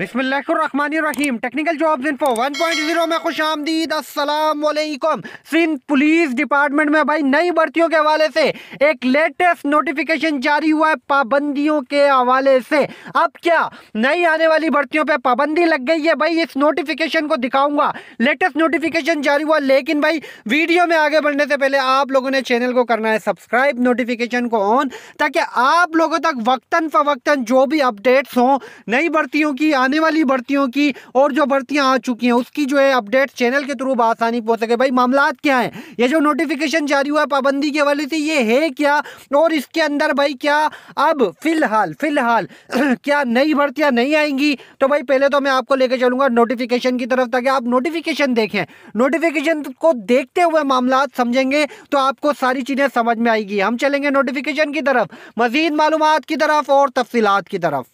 बिस्मिल्लाम technical jobs info 1.0 में खुश आमदीद असलकुम सिंध पुलिस डिपार्टमेंट में भाई नई भर्तियों के हवाले से एक लेटेस्ट नोटिफिकेशन जारी हुआ है पाबंदियों के हवाले से अब क्या नई आने वाली भर्तियों पे पाबंदी लग गई है भाई इस नोटिफिकेशन को दिखाऊंगा लेटेस्ट नोटिफिकेशन जारी हुआ लेकिन भाई वीडियो में आगे बढ़ने से पहले आप लोगों ने चैनल को करना है सब्सक्राइब नोटिफिकेशन को ऑन ताकि आप लोगों तक वक्ता फवक्ता जो भी अपडेट्स हों नई भर्तियों की आने वाली भर्तियों की और जो भर्तियाँ आ चुकी हैं उसकी जो है अपडेट चैनल के थ्रू आसानी पहुँच सके भाई मामला क्या है ये जो नोटिफिकेशन जारी हुआ पाबंदी के हवाले से ये है क्या और इसके अंदर भाई क्या अब फिलहाल फिलहाल क्या नई भर्तियाँ नहीं आएंगी तो भाई पहले तो मैं आपको लेकर चलूँगा नोटिफिकेशन की तरफ ताकि आप नोटिफिकेशन देखें नोटिफिकेशन को देखते हुए मामला समझेंगे तो आपको सारी चीज़ें समझ में आएगी हम चलेंगे नोटिफिकेशन की तरफ मजीद मालूम की तरफ और तफसीत की तरफ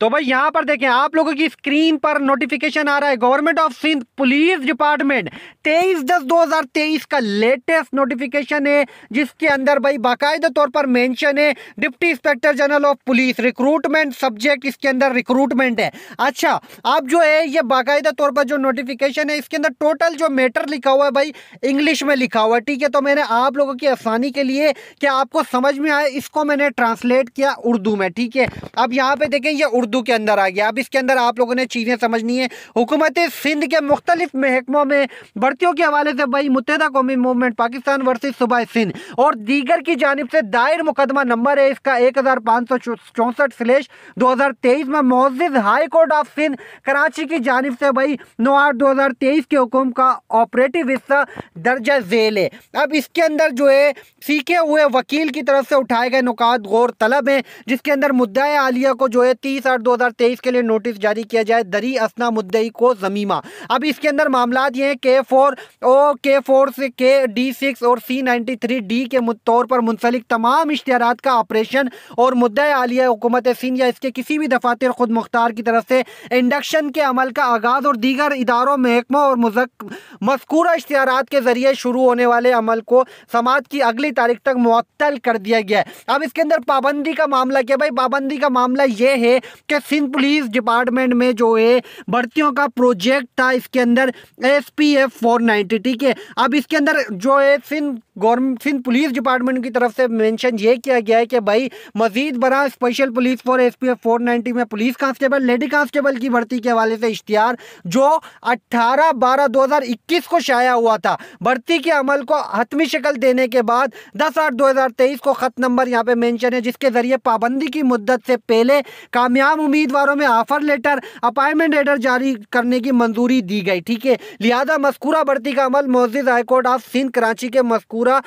तो भाई यहाँ पर देखें आप लोगों की स्क्रीन पर नोटिफिकेशन आ रहा है government of Sindh police department 23 दस 2023 का लेटेस्ट नोटिफिकेशन है जिसके अंदर भाई बाकायदा तौर पर मेंशन है deputy inspector general of police recruitment subject इसके अंदर रिक्रूटमेंट है अच्छा अब जो है ये बाकायदा तौर पर जो नोटिफिकेशन है इसके अंदर टोटल जो मैटर लिखा हुआ है भाई इंग्लिश में लिखा हुआ है ठीक है तो मैंने आप लोगों की आसानी के लिए क्या आपको समझ में आए इसको मैंने ट्रांसलेट किया उर्दू में ठीक है अब यहाँ पे देखें ये उर्दू उर्दू के अंदर आ गया अब इसके अंदर आप लोगों ने चीज़ें समझनी है हुकूमत सिंध के मुख्तलिफ महकमों में भर्तियों के हवाले से भाई मुतहदा कौमी मूवमेंट पाकिस्तान वर्सेज सुबह सिंध और दीगर की जानब से दायर मुकदमा नंबर है इसका एक हज़ार पाँच सौ चौंसठ स्लेश दो हज़ार तेईस में मोजिज high court of Sindh Karachi की जानब से भाई नौ आठ दो हज़ार तेईस के हुक्म का ऑपरेटिव हिस्सा दर्जा जेल है अब इसके अंदर जो है सीखे हुए वकील की तरफ से उठाए गए नुकात गौर तलब हैं जिसके अंदर मुद्दा आलिया को जो है तीस आठ आठ दो हज़ार तेईस के लिए नोटिस जारी किया जाए दरी असना मुद्दई को ज़मीमा अब इसके अंदर मामला ये हैं के फोर ओ के फोर से के डी सिक्स और सी नाइन्टी थ्री डी के तौर पर मुंसलिक तमाम इश्तहार का ऑपरेशन और मुद्दे आलिया हुकूमत सिंध या इसके किसी भी दफातर खुद मुख्तार की तरफ से इंडक्शन के अमल का आगाज़ और दीगर इदारों महकमों और मस्कूरा इश्तहार के ज़रिए शुरू होने वाले अमल को समाज की अगली तारीख तक मुअत्तल कर दिया गया है अब इसके अंदर पाबंदी का मामला क्या भाई पाबंदी का मामला यह है के सिंध पुलिस डिपार्टमेंट में जो है भर्तियों का प्रोजेक्ट था इसके अंदर S P F four ninety ठीक है अब इसके अंदर जो है Sindh government Sindh police department की तरफ से मेंशन ये किया गया है कि भाई मजीद बड़ा special police for S P F four ninety में पुलिस कांस्टेबल लेडी कांस्टेबल की भर्ती के हवाले से इश्तिहार जो अट्ठारह बारह दो हज़ार इक्कीस को शाया हुआ था भर्ती के अमल को हतमी शक्ल देने के बाद दस आठ दो हज़ार तेईस को ख़त नंबर यहाँ पर मैंशन है जिसके ज़रिए पाबंदी की मुद्दत से पहले कामयाब उम्मीदवारों में ऑफर लेटर अपॉइंटमेंट लेटर जारी करने की मंजूरी दी गई ठीक है लिहाजा मस्कूरा भर्ती का अमल मोजिद हाईकोर्ट ऑफ सिंध कराची के मस्कूरा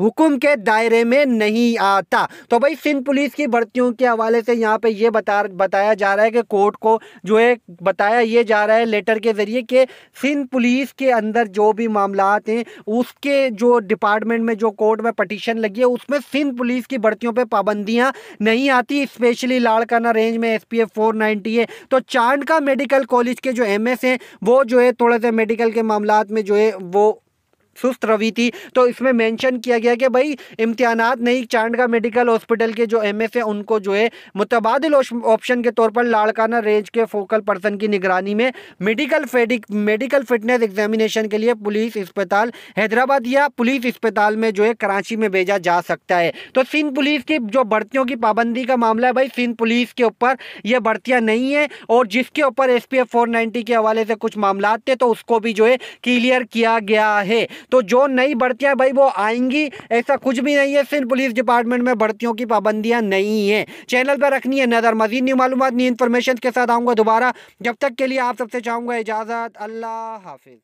हुकुम के दायरे में नहीं आता तो भाई सिंध पुलिस की भर्तियों के हवाले से यहाँ पे ये बता बताया जा रहा है कि कोर्ट को जो है बताया ये जा रहा है लेटर के ज़रिए कि सिंध पुलिस के अंदर जो भी मामला हैं उसके जो डिपार्टमेंट में जो कोर्ट में पटिशन लगी है उसमें सिंध पुलिस की भर्तियों पर पाबंदियाँ नहीं आती स्पेशली लाड़काना रेंज में S P F four ninety है तो चांद का मेडिकल कॉलेज के जो एम एस हैं वो जो है थोड़े से मेडिकल के मामला में जो है वो सुस्त रवि थी तो इसमें मेंशन किया गया कि भाई इम्तिहान नहीं चांडगा मेडिकल हॉस्पिटल के जो एम एस उनको जो है मुतबादल ऑप्शन के तौर पर लाड़काना रेंज के फोकल पर्सन की निगरानी में मेडिकल फेडिक मेडिकल फिटनेस एग्जामिनेशन के लिए पुलिस अस्पताल हैदराबाद या पुलिस अस्पताल में जो है कराची में भेजा जा सकता है तो सिंध पुलिस की जो भर्तियों की पाबंदी का मामला है भाई सिंध पुलिस के ऊपर ये भर्तियाँ नहीं है और जिसके ऊपर एस पी के हवाले से कुछ मामला थे तो उसको भी जो है क्लियर किया गया है तो जो नई भर्तियाँ भाई वो आएंगी ऐसा कुछ भी नहीं है सिंध पुलिस डिपार्टमेंट में भर्तियों की पाबंदियाँ नहीं है चैनल पर रखनी है नज़र मजीद न्यू मालूम न्यू इन्फॉर्मेशन के साथ आऊँगा दोबारा जब तक के लिए आप सबसे चाहूँगा इजाज़त अल्लाह हाफिज़